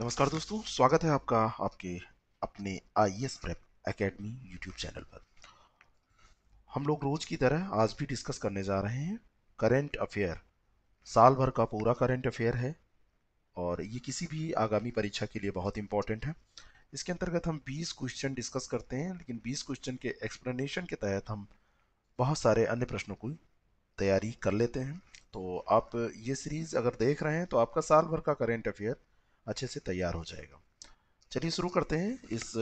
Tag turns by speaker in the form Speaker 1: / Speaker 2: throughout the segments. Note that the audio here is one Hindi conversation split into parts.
Speaker 1: नमस्कार दोस्तों स्वागत है आपका आपके अपने I S prep academy YouTube channel पर हम लोग रोज की तरह आज भी डिस्कस करने जा रहे हैं करेंट अफेयर साल भर का पूरा करेंट अफेयर है और ये किसी भी आगामी परीक्षा के लिए बहुत इंपॉर्टेंट है इसके अंतर्गत हम 20 क्वेश्चन डिस्कस करते हैं लेकिन 20 क्वेश्चन के एक्सप्लेनेशन के तहत हम बहुत सारे अन्य प्रश्नों की तैयारी कर लेते हैं तो आप ये सीरीज़ अगर देख रहे हैं तो आपका साल भर का करेंट अफेयर अच्छे से तैयार हो जाएगा चलिए शुरू करते हैं इस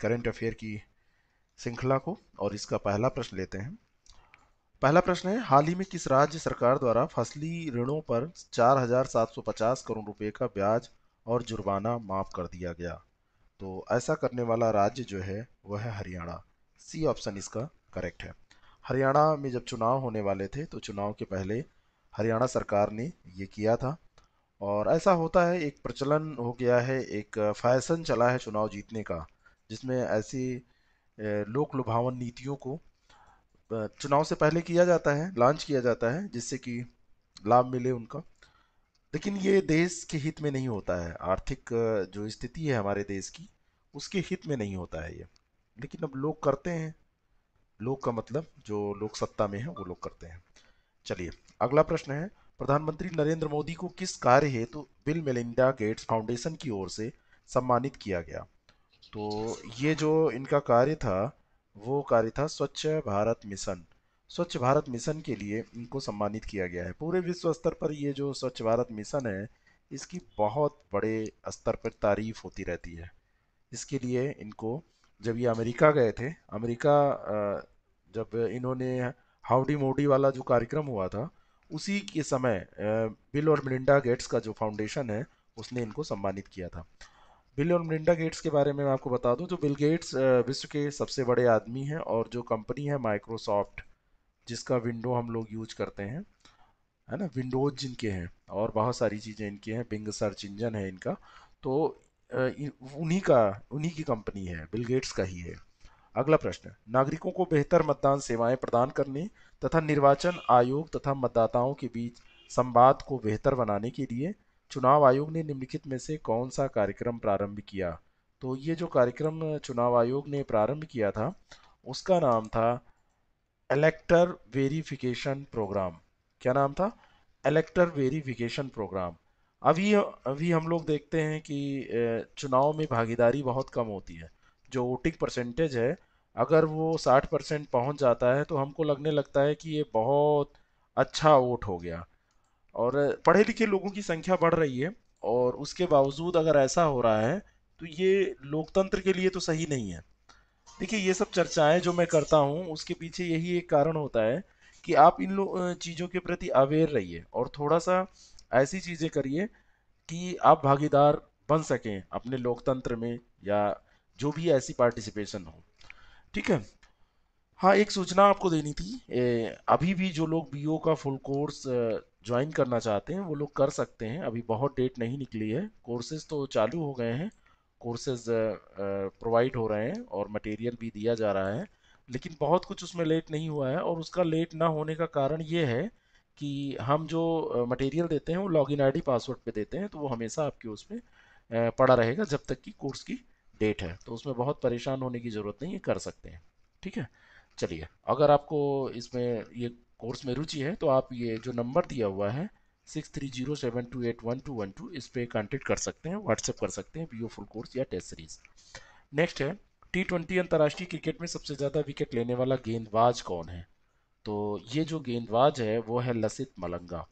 Speaker 1: करंट अफेयर की श्रृंखला को और इसका पहला प्रश्न लेते हैं पहला प्रश्न है हाल ही में किस राज्य सरकार द्वारा फसली ऋणों पर 4,750 करोड़ रुपए का ब्याज और जुर्माना माफ कर दिया गया तो ऐसा करने वाला राज्य जो है वह है हरियाणा सी ऑप्शन इसका करेक्ट है हरियाणा में जब चुनाव होने वाले थे तो चुनाव के पहले हरियाणा सरकार ने ये किया था और ऐसा होता है एक प्रचलन हो गया है एक फैशन चला है चुनाव जीतने का जिसमें ऐसी लोक लुभावन नीतियों को चुनाव से पहले किया जाता है लॉन्च किया जाता है जिससे कि लाभ मिले उनका लेकिन ये देश के हित में नहीं होता है आर्थिक जो स्थिति है हमारे देश की उसके हित में नहीं होता है ये लेकिन अब लोग करते हैं लोग का मतलब जो लोग सत्ता में है वो लोग करते हैं चलिए अगला प्रश्न है प्रधानमंत्री नरेंद्र मोदी को किस कार्य हेतु तो बिल मेलिंडा गेट्स फाउंडेशन की ओर से सम्मानित किया गया तो ये जो इनका कार्य था वो कार्य था स्वच्छ भारत मिशन स्वच्छ भारत मिशन के लिए इनको सम्मानित किया गया है पूरे विश्व स्तर पर ये जो स्वच्छ भारत मिशन है इसकी बहुत बड़े स्तर पर तारीफ होती रहती है इसके लिए इनको जब ये अमेरिका गए थे अमेरिका जब इन्होंने हाउडी मोडी वाला जो कार्यक्रम हुआ था उसी के समय बिल और मिलिंडा गेट्स का जो फाउंडेशन है उसने इनको सम्मानित किया था बिल और मिलिंडा गेट्स के बारे में मैं आपको बता दूं जो बिल गेट्स विश्व के सबसे बड़े आदमी हैं और जो कंपनी है माइक्रोसॉफ्ट जिसका विंडो हम लोग यूज करते हैं है ना विंडोज जिनके हैं और बहुत सारी चीज़ें इनके हैं बिंग सर्च इंजन है इनका तो उन्हीं का उन्हीं की कंपनी है बिल गेट्स का ही है अगला प्रश्न नागरिकों को बेहतर मतदान सेवाएं प्रदान करने तथा निर्वाचन आयोग तथा मतदाताओं के बीच संवाद को बेहतर बनाने के लिए चुनाव आयोग ने निम्नलिखित में से कौन सा कार्यक्रम प्रारंभ किया तो ये जो कार्यक्रम चुनाव आयोग ने प्रारंभ किया था उसका नाम था इलेक्टर वेरिफिकेशन प्रोग्राम क्या नाम था इलेक्टर वेरिफिकेशन प्रोग्राम अभी अभी हम लोग देखते हैं कि चुनाव में भागीदारी बहुत कम होती है जो वोटिंग परसेंटेज है अगर वो साठ परसेंट पहुँच जाता है तो हमको लगने लगता है कि ये बहुत अच्छा वोट हो गया और पढ़े लिखे लोगों की संख्या बढ़ रही है और उसके बावजूद अगर ऐसा हो रहा है तो ये लोकतंत्र के लिए तो सही नहीं है देखिए ये सब चर्चाएं जो मैं करता हूँ उसके पीछे यही एक कारण होता है कि आप इन चीज़ों के प्रति अवेयर रहिए और थोड़ा सा ऐसी चीज़ें करिए कि आप भागीदार बन सकें अपने लोकतंत्र में या जो भी ऐसी पार्टिसिपेशन हो ठीक है हाँ एक सूचना आपको देनी थी ए, अभी भी जो लोग बीओ का फुल कोर्स ज्वाइन करना चाहते हैं वो लोग कर सकते हैं अभी बहुत डेट नहीं निकली है कोर्सेज तो चालू हो गए हैं कोर्सेज प्रोवाइड हो रहे हैं और मटेरियल भी दिया जा रहा है लेकिन बहुत कुछ उसमें लेट नहीं हुआ है और उसका लेट ना होने का कारण ये है कि हम जो मटेरियल देते हैं वो लॉगिन आईडी पासवर्ड पे देते हैं तो वो हमेशा आपके उसमें पड़ा रहेगा जब तक कि कोर्स की डेट है तो उसमें बहुत परेशान होने की ज़रूरत नहीं है कर सकते हैं ठीक है चलिए अगर आपको इसमें ये कोर्स में रुचि है तो आप ये जो नंबर दिया हुआ है six three zero seven two eight one two one two इस पर कॉन्टेक्ट कर सकते हैं व्हाट्सएप कर सकते हैं बी फुल कोर्स या टेस्ट सीरीज नेक्स्ट है टी ट्वेंटी अंतर्राष्ट्रीय क्रिकेट में सबसे ज़्यादा विकेट लेने वाला गेंदबाज कौन है तो ये जो गेंदबाज है वो है लसित मलंगा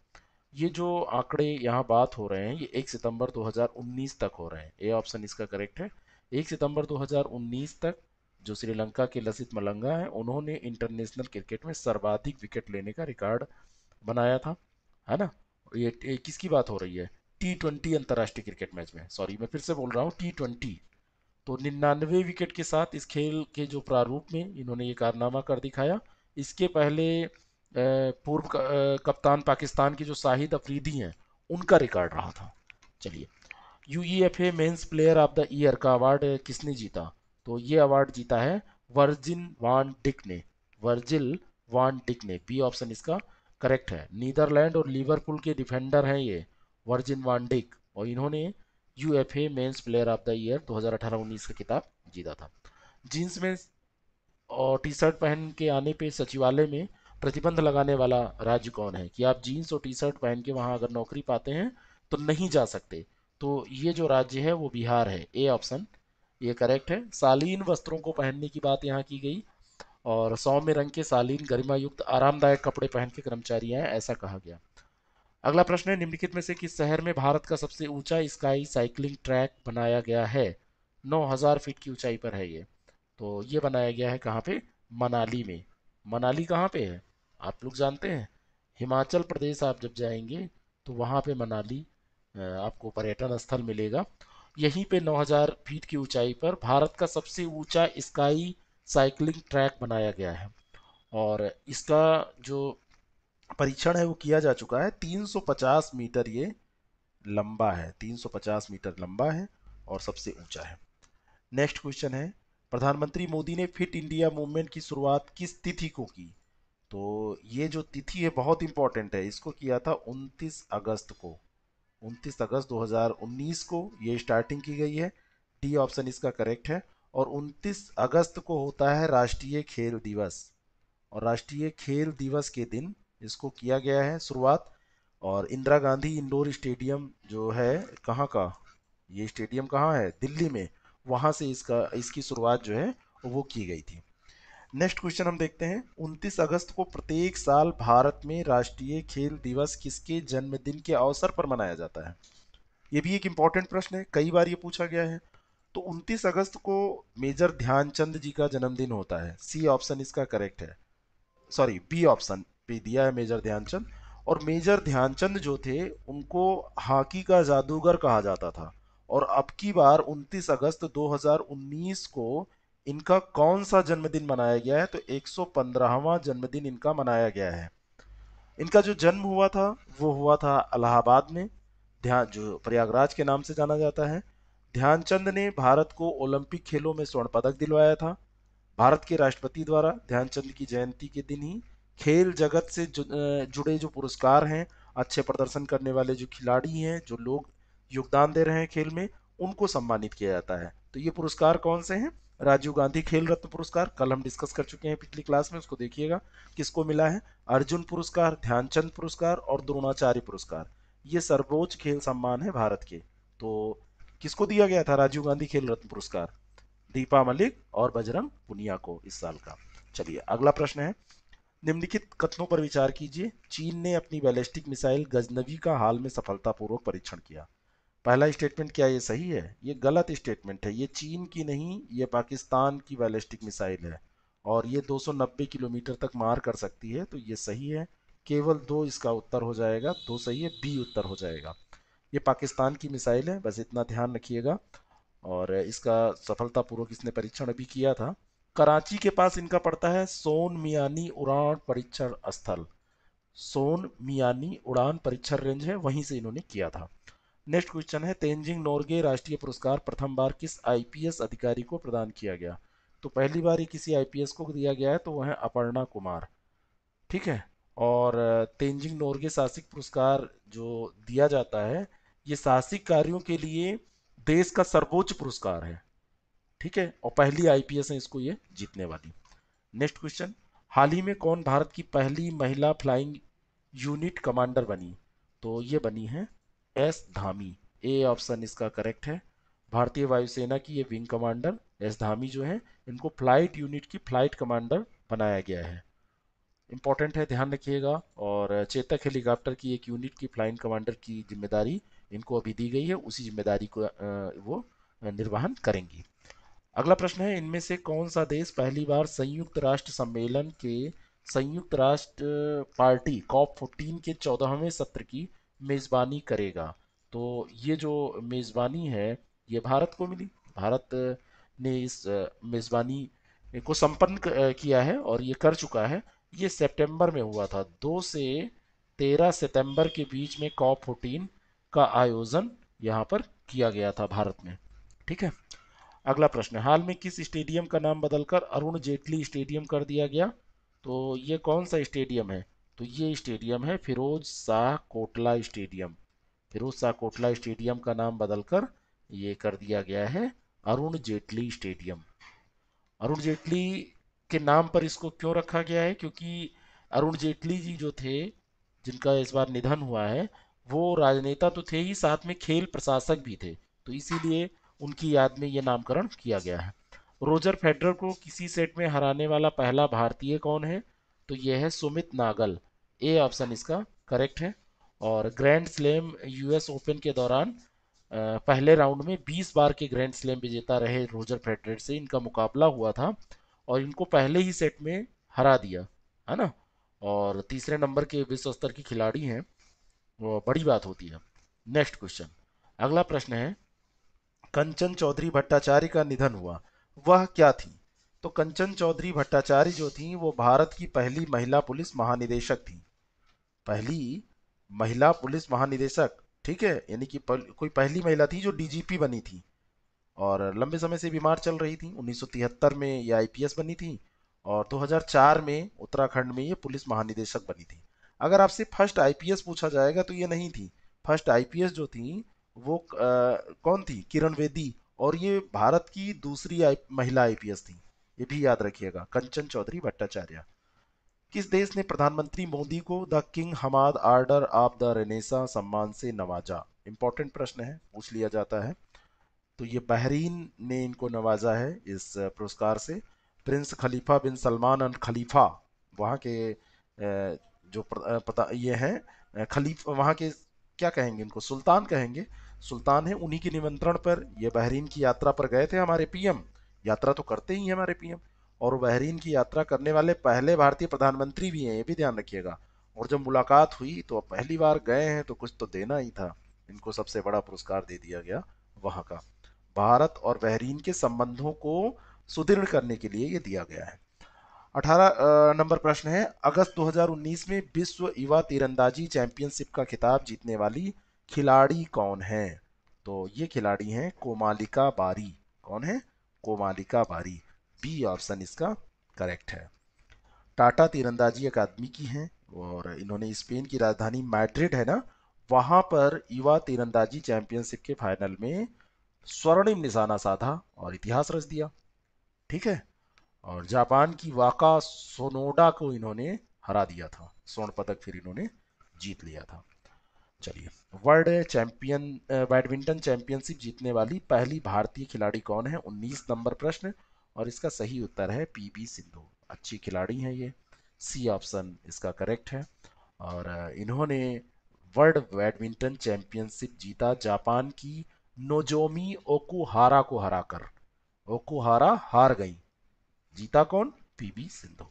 Speaker 1: ये जो आंकड़े यहाँ बात हो रहे हैं ये एक सितंबर 2019 तक हो रहे हैं ए ऑप्शन इसका करेक्ट है एक सितंबर 2019 तक जो श्रीलंका के लसित मलंगा हैं उन्होंने इंटरनेशनल क्रिकेट में सर्वाधिक विकेट लेने का रिकॉर्ड बनाया था है ना ये, ये किसकी बात हो रही है टी ट्वेंटी अंतर्राष्ट्रीय क्रिकेट मैच में सॉरी मैं फिर से बोल रहा हूँ टी ट्वेंटी तो निन्यानवे विकेट के साथ इस खेल के जो प्रारूप में इन्होंने ये कारनामा कर दिखाया इसके पहले पूर्व कप्तान पाकिस्तान के जो शाहिद अफरीदी हैं उनका रिकॉर्ड रहा था चलिए U E F A men's player of the year का अवार्ड किसने जीता तो ये अवार्ड जीता है वर्जिन वान डिक ने वर्जिल वान डिक ने बी ऑप्शन इसका करेक्ट है नीदरलैंड और लिवरपूल के डिफेंडर हैं ये वर्जिन वान डिक और इन्होंने U F A men's player of the year 2018-19 का किताब जीता था जींस में और टी शर्ट पहन के आने पे सचिवालय में प्रतिबंध लगाने वाला राज्य कौन है कि आप जीन्स और टी शर्ट पहन के वहाँ अगर नौकरी पाते हैं तो नहीं जा सकते तो ये जो राज्य है वो बिहार है ए ऑप्शन ये करेक्ट है सालीन वस्त्रों को पहनने की बात यहाँ की गई और सौम्य रंग के सालीन गरिमायुक्त आरामदायक कपड़े पहन के कर्मचारी आए ऐसा कहा गया अगला प्रश्न है निम्नलिखित में से किस शहर में भारत का सबसे ऊंचा स्काई साइकिलिंग ट्रैक बनाया गया है 9000 फीट की ऊंचाई पर है ये तो ये बनाया गया है कहाँ पे मनाली में मनाली कहाँ पे है आप लोग जानते हैं हिमाचल प्रदेश आप जब जाएंगे तो वहाँ पे मनाली आपको पर्यटन स्थल मिलेगा यहीं पे 9000 फीट की ऊंचाई पर भारत का सबसे ऊंचा स्काई साइकिलिंग ट्रैक बनाया गया है और इसका जो परीक्षण है वो किया जा चुका है 350 मीटर ये लंबा है 350 मीटर लंबा है और सबसे ऊंचा है नेक्स्ट क्वेश्चन है प्रधानमंत्री मोदी ने फिट इंडिया मूवमेंट की शुरुआत किस तिथि को की तो ये जो तिथि है बहुत इंपॉर्टेंट है इसको किया था 29 अगस्त को उनतीस अगस्त 2019 को ये स्टार्टिंग की गई है डी ऑप्शन इसका करेक्ट है और 29 अगस्त को होता है राष्ट्रीय खेल दिवस और राष्ट्रीय खेल दिवस के दिन इसको किया गया है शुरुआत और इंदिरा गांधी इंडोर स्टेडियम जो है कहाँ का ये स्टेडियम कहाँ है दिल्ली में वहाँ से इसका इसकी शुरुआत जो है वो की गई थी नेक्स्ट क्वेश्चन हम देखते हैं 29 अगस्त को प्रत्येक साल भारत में राष्ट्रीय खेल दिवस किसके जन्मदिन के अवसर पर मनाया जाता है ये भी एक इम्पॉर्टेंट प्रश्न है कई बार ये पूछा गया है तो 29 अगस्त को मेजर ध्यानचंद जी का जन्मदिन होता है सी ऑप्शन इसका करेक्ट है सॉरी बी ऑप्शन पे दिया है मेजर ध्यानचंद और मेजर ध्यानचंद जो थे उनको हॉकी का जादूगर कहा जाता था और अब की बार 29 अगस्त 2019 को इनका कौन सा जन्मदिन मनाया गया है तो 115वां जन्मदिन इनका मनाया गया है इनका जो जन्म हुआ था वो हुआ था अलाहाबाद में ध्यान जो प्रयागराज के नाम से जाना जाता है ध्यानचंद ने भारत को ओलंपिक खेलों में स्वर्ण पदक दिलवाया था भारत के राष्ट्रपति द्वारा ध्यानचंद की जयंती के दिन ही खेल जगत से जुड़े जो पुरस्कार हैं अच्छे प्रदर्शन करने वाले जो खिलाड़ी हैं जो लोग योगदान दे रहे हैं खेल में उनको सम्मानित किया जाता है तो ये पुरस्कार कौन से हैं राजीव गांधी खेल रत्न पुरस्कार कल हम डिस्कस कर चुके हैं पिछली क्लास में उसको देखिएगा किसको मिला है अर्जुन पुरस्कार ध्यानचंद पुरस्कार और द्रोणाचार्य पुरस्कार ये सर्वोच्च खेल सम्मान है भारत के तो किसको दिया गया था राजीव गांधी खेल रत्न पुरस्कार दीपा मलिक और बजरंग पुनिया को इस साल का चलिए अगला प्रश्न है निम्नलिखित कथनों पर विचार कीजिए चीन ने अपनी बैलिस्टिक मिसाइल गजनवी का हाल में सफलतापूर्वक परीक्षण किया पहला स्टेटमेंट क्या ये सही है ये गलत स्टेटमेंट है ये चीन की नहीं ये पाकिस्तान की बैलिस्टिक मिसाइल है और ये 290 किलोमीटर तक मार कर सकती है तो ये सही है केवल दो इसका उत्तर हो जाएगा दो सही है बी उत्तर हो जाएगा ये पाकिस्तान की मिसाइल है बस इतना ध्यान रखिएगा और इसका सफलतापूर्वक इसने परीक्षण अभी किया था कराची के पास इनका पड़ता है सोन मियानी उड़ान परीक्षण स्थल सोन मियानी उड़ान परीक्षण रेंज है वहीं से इन्होंने किया था नेक्स्ट क्वेश्चन है तेंजिंग नोर्गे राष्ट्रीय पुरस्कार प्रथम बार किस आईपीएस अधिकारी को प्रदान किया गया तो पहली बार ये किसी आईपीएस को दिया गया है तो वह है अपर्णा कुमार ठीक है और तेंजिंग नोर्गे साहसिक पुरस्कार जो दिया जाता है ये साहसिक कार्यों के लिए देश का सर्वोच्च पुरस्कार है ठीक है और पहली आईपीएस है इसको ये जीतने वाली नेक्स्ट क्वेश्चन हाल ही में कौन भारत की पहली महिला फ्लाइंग यूनिट कमांडर बनी तो ये बनी है एस धामी ए ऑप्शन इसका करेक्ट है भारतीय वायुसेना की ये विंग कमांडर एस धामी जो है इनको फ्लाइट यूनिट की फ्लाइट कमांडर बनाया गया है इंपॉर्टेंट है ध्यान रखिएगा और चेतक हेलीकॉप्टर की एक यूनिट की फ्लाइंग कमांडर की जिम्मेदारी इनको अभी दी गई है उसी जिम्मेदारी को वो निर्वहन करेंगी अगला प्रश्न है इनमें से कौन सा देश पहली बार संयुक्त राष्ट्र सम्मेलन के संयुक्त राष्ट्र पार्टी कॉप 14 के चौदहवें सत्र की मेज़बानी करेगा तो ये जो मेज़बानी है ये भारत को मिली भारत ने इस मेज़बानी को संपन्न किया है और ये कर चुका है ये सितंबर में हुआ था दो से तेरह सितंबर के बीच में कॉप फोर्टीन का आयोजन यहाँ पर किया गया था भारत में ठीक है अगला प्रश्न हाल में किस स्टेडियम का नाम बदलकर अरुण जेटली स्टेडियम कर दिया गया तो ये कौन सा स्टेडियम है तो ये स्टेडियम है फिरोज शाह कोटला स्टेडियम फिरोज शाह कोटला स्टेडियम का नाम बदलकर ये कर दिया गया है अरुण जेटली स्टेडियम अरुण जेटली के नाम पर इसको क्यों रखा गया है क्योंकि अरुण जेटली जी जो थे जिनका इस बार निधन हुआ है वो राजनेता तो थे ही साथ में खेल प्रशासक भी थे तो इसीलिए उनकी याद में ये नामकरण किया गया है रोजर फेडरर को किसी सेट में हराने वाला पहला भारतीय कौन है तो ये है सुमित नागल ए ऑप्शन इसका करेक्ट है और ग्रैंड स्लैम यूएस ओपन के दौरान पहले राउंड में 20 बार के ग्रैंड स्लैम विजेता रहे रोजर फेडरेट से इनका मुकाबला हुआ था और इनको पहले ही सेट में हरा दिया है ना और तीसरे नंबर के विश्व स्तर के खिलाड़ी हैं वो बड़ी बात होती है नेक्स्ट क्वेश्चन अगला प्रश्न है कंचन चौधरी भट्टाचार्य का निधन हुआ वह क्या थी तो कंचन चौधरी भट्टाचार्य जो थी वो भारत की पहली महिला पुलिस महानिदेशक थी पहली महिला पुलिस महानिदेशक ठीक है यानी कि कोई पहली महिला थी जो डीजीपी बनी थी और लंबे समय से बीमार चल रही थी 1973 में ये आईपीएस बनी थी और 2004 में उत्तराखंड में ये पुलिस महानिदेशक बनी थी अगर आपसे फर्स्ट आईपीएस पूछा जाएगा तो ये नहीं थी फर्स्ट आईपीएस जो थी वो आ, कौन थी किरण वेदी और ये भारत की दूसरी आई, महिला आईपीएस थी ये भी याद रखिएगा कंचन चौधरी भट्टाचार्य किस देश ने प्रधानमंत्री मोदी को the King Hamad Order of the Renaissance सम्मान से नवाजा इंपॉर्टेंट प्रश्न है पूछ लिया जाता है तो ये बहरीन ने इनको नवाजा है इस पुरस्कार से प्रिंस खलीफा बिन सलमान अल खलीफा वहाँ के जो पता ये हैं खलीफ वहाँ के क्या कहेंगे इनको सुल्तान कहेंगे सुल्तान है उन्हीं के निमंत्रण पर ये बहरीन की यात्रा पर गए थे हमारे पीएम यात्रा तो करते ही है हमारे पीएम और बहरीन की यात्रा करने वाले पहले भारतीय प्रधानमंत्री भी हैं ये भी ध्यान रखिएगा और जब मुलाकात हुई तो पहली बार गए हैं तो कुछ तो देना ही था इनको सबसे बड़ा पुरस्कार दे दिया गया वहाँ का भारत और बहरीन के संबंधों को सुदृढ़ करने के लिए ये दिया गया है 18 नंबर प्रश्न है अगस्त 2019 में विश्व युवा तीरंदाजी चैंपियनशिप का खिताब जीतने वाली खिलाड़ी कौन है तो ये खिलाड़ी हैं कोमालिका बारी कौन है कोमालिका बारी बी ऑप्शन इसका करेक्ट है टाटा तीरंदाजी अकादमी की हैं और इन्होंने स्पेन की राजधानी मैड्रिड है ना वहाँ पर युवा तीरंदाजी चैंपियनशिप के फाइनल में स्वर्णिम निशाना साधा और इतिहास रच दिया ठीक है और जापान की वाका सोनोडा को इन्होंने हरा दिया था स्वर्ण पदक फिर इन्होंने जीत लिया था चलिए वर्ल्ड चैंपियन बैडमिंटन चैंपियनशिप जीतने वाली पहली भारतीय खिलाड़ी कौन है उन्नीस नंबर प्रश्न और इसका सही उत्तर है पीवी सिंधु अच्छी खिलाड़ी हैं ये सी ऑप्शन इसका करेक्ट है और इन्होंने वर्ल्ड बैडमिंटन चैंपियनशिप जीता जापान की नोजोमी ओकुहारा को हराकर ओकुहारा हार गई जीता कौन पीबी सिंधु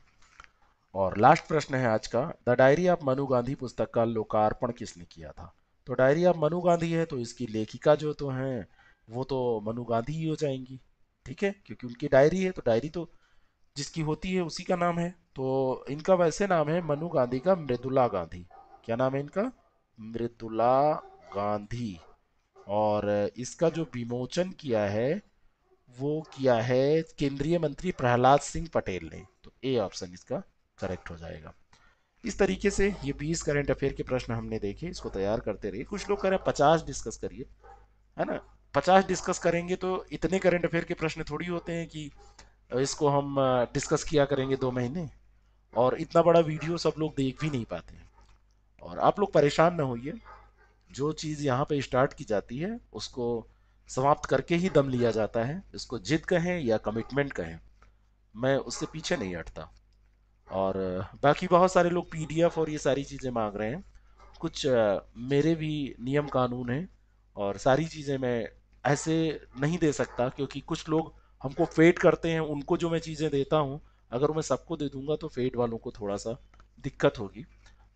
Speaker 1: और लास्ट प्रश्न है आज का the Diary of Manu Gandhi पुस्तक का लोकार्पण किसने किया था तो डायरी ऑफ मनु गांधी है तो इसकी लेखिका जो तो हैं वो तो मनु गांधी ही हो जाएंगी ठीक है क्योंकि उनकी डायरी है तो डायरी तो जिसकी होती है उसी का नाम है तो इनका वैसे नाम है मनु गांधी का मृदुला गांधी क्या नाम है इनका मृदुला गांधी और इसका जो विमोचन किया है वो किया है केंद्रीय मंत्री प्रहलाद सिंह पटेल ने तो ए ऑप्शन इसका करेक्ट हो जाएगा इस तरीके से ये 20 करंट अफेयर के प्रश्न हमने देखे इसको तैयार करते रहिए कुछ लोग कह रहे हैं पचास डिस्कस करिए है ना पचास डिस्कस करेंगे तो इतने करंट अफेयर के प्रश्न थोड़ी होते हैं कि इसको हम डिस्कस किया करेंगे दो महीने और इतना बड़ा वीडियो सब लोग देख भी नहीं पाते हैं और आप लोग परेशान ना होइए जो चीज़ यहाँ पे स्टार्ट की जाती है उसको समाप्त करके ही दम लिया जाता है इसको जिद कहें या कमिटमेंट कहें मैं उससे पीछे नहीं हटता और बाकी बहुत सारे लोग पीडीएफ और ये सारी चीज़ें मांग रहे हैं कुछ मेरे भी नियम कानून हैं और सारी चीज़ें मैं ऐसे नहीं दे सकता क्योंकि कुछ लोग हमको फेड करते हैं उनको जो मैं चीज़ें देता हूँ अगर मैं सबको दे दूंगा तो फेड वालों को थोड़ा सा दिक्कत होगी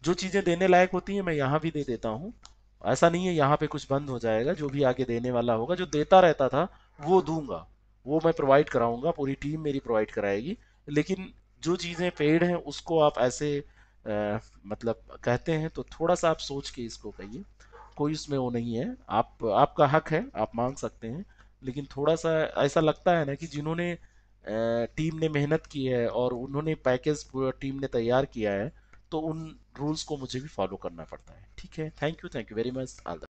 Speaker 1: जो चीज़ें देने लायक होती हैं मैं यहाँ भी दे देता हूँ ऐसा नहीं है यहाँ पे कुछ बंद हो जाएगा जो भी आगे देने वाला होगा जो देता रहता था वो दूंगा वो मैं प्रोवाइड कराऊंगा पूरी टीम मेरी प्रोवाइड कराएगी लेकिन जो चीज़ें पेड हैं उसको आप ऐसे आ, मतलब कहते हैं तो थोड़ा सा आप सोच के इसको कहिए कोई उसमें वो नहीं है आप आपका हक है आप मांग सकते हैं लेकिन थोड़ा सा ऐसा लगता है ना कि जिन्होंने टीम ने मेहनत की है और उन्होंने पैकेज पूरा टीम ने तैयार किया है तो उन रूल्स को मुझे भी फॉलो करना पड़ता है ठीक है thank you thank you very much all